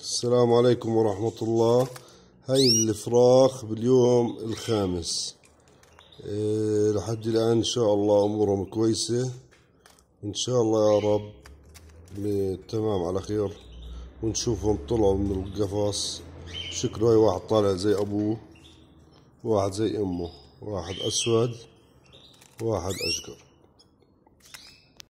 السلام عليكم ورحمة الله هاي الفراخ باليوم الخامس أه لحد الآن إن شاء الله أمورهم كويسة إن شاء الله يا رب إيه، تمام على خير ونشوفهم طلعوا من القفص شكله هاي واحد طالع زي أبوه واحد زي أمه واحد أسود واحد أشقر